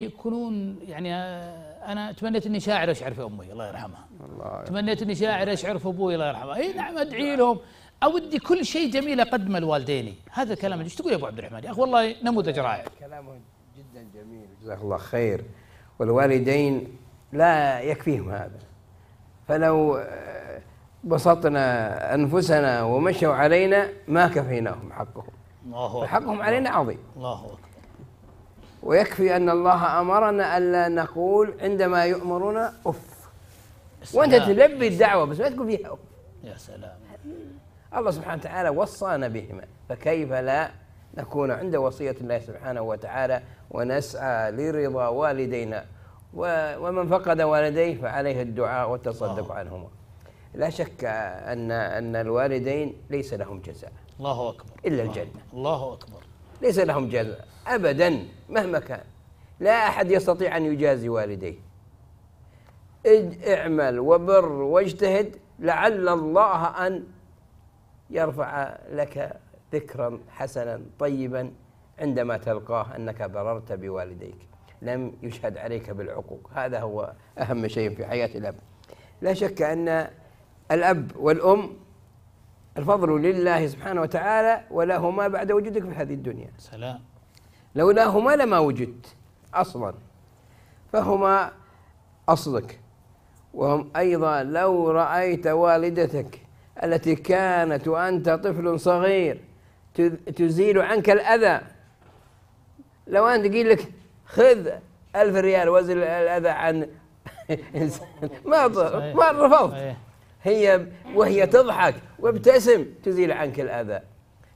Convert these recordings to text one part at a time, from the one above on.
يكونون يعني آه، انا تمنيت اني شاعر اشعر في امي الله يرحمها الله تمنيت اني شاعر اشعر في ابوي الله يرحمه اي نعم ادعي لهم اودي كل شيء جميل اقدمه لوالديني هذا الكلام ايش تقول يا ابو عبد الرحمن يا اخي والله نموذج رائع كلامه جدا جميل جزاك الله خير والوالدين لا يكفيهم هذا فلو آه، بسطنا انفسنا ومشوا علينا ما كفيناهم حقهم الله حقهم علينا عظيم الله اكبر ويكفي أن الله أمرنا ألا نقول عندما يؤمرنا أف وأنت تلبي الدعوة بس ما تقول فيها أف يا سلام الله سبحانه وتعالى وصانا بهما فكيف لا نكون عند وصية الله سبحانه وتعالى ونسعى لرضا والدينا ومن فقد والديه فعليه الدعاء والتصدق عنهما لا شك أن أن الوالدين ليس لهم جزاء الله أكبر إلا الجنة الله أكبر ليس لهم جزاء أبدا مهما كان لا أحد يستطيع أن يجازي والديه اعمل وبر واجتهد لعل الله أن يرفع لك ذكرا حسنا طيبا عندما تلقاه أنك بررت بوالديك لم يشهد عليك بالعقوق هذا هو أهم شيء في حياة الأب لا شك أن الأب والأم الفضل لله سبحانه وتعالى ولهما بعد وجودك في هذه الدنيا سلام لولاهما لما وجدت أصلا فهما أصلك وهم أيضا لو رأيت والدتك التي كانت وأنت طفل صغير تزيل عنك الأذى لو أنت قيل لك خذ ألف ريال وزن الأذى عن إنسان ما ما رفضت هي وهي تضحك وابتسم تزيل عنك الأذى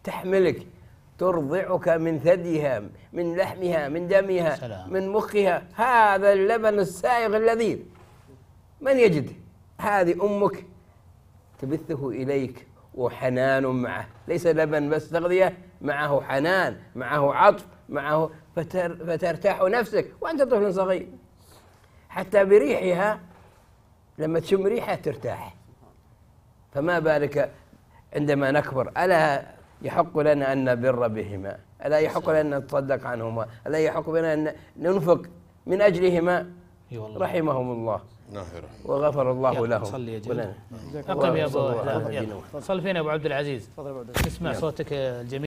تحملك ترضعك من ثديها من لحمها من دمها سلام. من مخها هذا اللبن السائغ اللذيذ من يجد هذه أمك تبثه إليك وحنان معه ليس لبن بس تغذية معه حنان معه عطف معه فتر فترتاح نفسك وأنت طفل صغير حتى بريحها لما تشم ريحة ترتاح فما بالك عندما نكبر ألا يحق لنا أن نبر بهما ألا يحق لنا أن نتصدق عنهما ألا يحق لنا أن ننفق من أجلهما رحمهم الله نعم، وغفر الله لهم صلي يا اقم يا ابو صل فينا ابو عبد العزيز نسمع صوتك الجميل